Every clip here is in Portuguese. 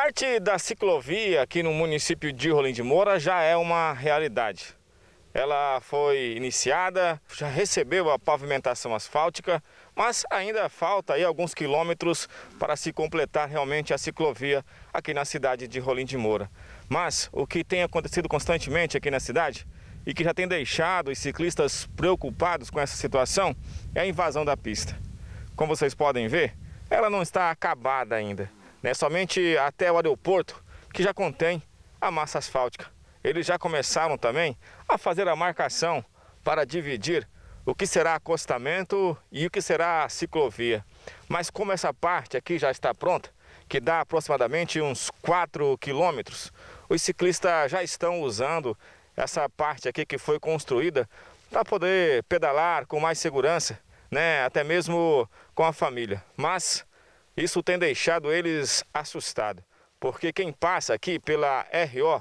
Parte da ciclovia aqui no município de Rolim de Moura já é uma realidade. Ela foi iniciada, já recebeu a pavimentação asfáltica, mas ainda falta aí alguns quilômetros para se completar realmente a ciclovia aqui na cidade de Rolim de Moura. Mas o que tem acontecido constantemente aqui na cidade e que já tem deixado os ciclistas preocupados com essa situação é a invasão da pista. Como vocês podem ver, ela não está acabada ainda né, somente até o aeroporto, que já contém a massa asfáltica. Eles já começaram também a fazer a marcação para dividir o que será acostamento e o que será a ciclovia. Mas como essa parte aqui já está pronta, que dá aproximadamente uns 4 quilômetros, os ciclistas já estão usando essa parte aqui que foi construída para poder pedalar com mais segurança, né? até mesmo com a família. Mas isso tem deixado eles assustados, porque quem passa aqui pela RO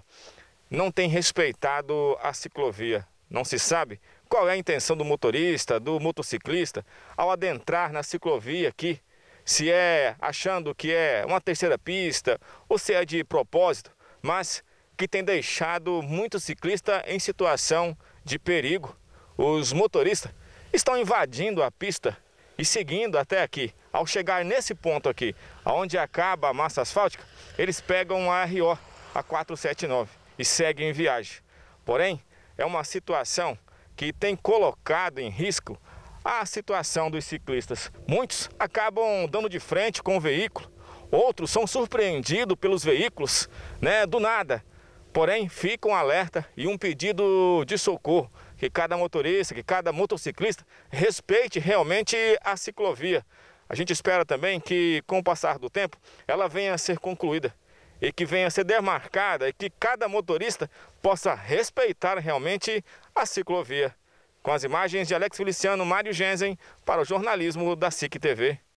não tem respeitado a ciclovia. Não se sabe qual é a intenção do motorista, do motociclista, ao adentrar na ciclovia aqui. Se é achando que é uma terceira pista ou se é de propósito, mas que tem deixado muitos ciclistas em situação de perigo. Os motoristas estão invadindo a pista e seguindo até aqui. Ao chegar nesse ponto aqui, onde acaba a massa asfáltica, eles pegam a RO, a 479, e seguem em viagem. Porém, é uma situação que tem colocado em risco a situação dos ciclistas. Muitos acabam dando de frente com o veículo, outros são surpreendidos pelos veículos, né, do nada. Porém, fica um alerta e um pedido de socorro que cada motorista, que cada motociclista respeite realmente a ciclovia. A gente espera também que, com o passar do tempo, ela venha a ser concluída e que venha a ser demarcada e que cada motorista possa respeitar realmente a ciclovia. Com as imagens de Alex Feliciano, Mário Gensen, para o jornalismo da SIC TV.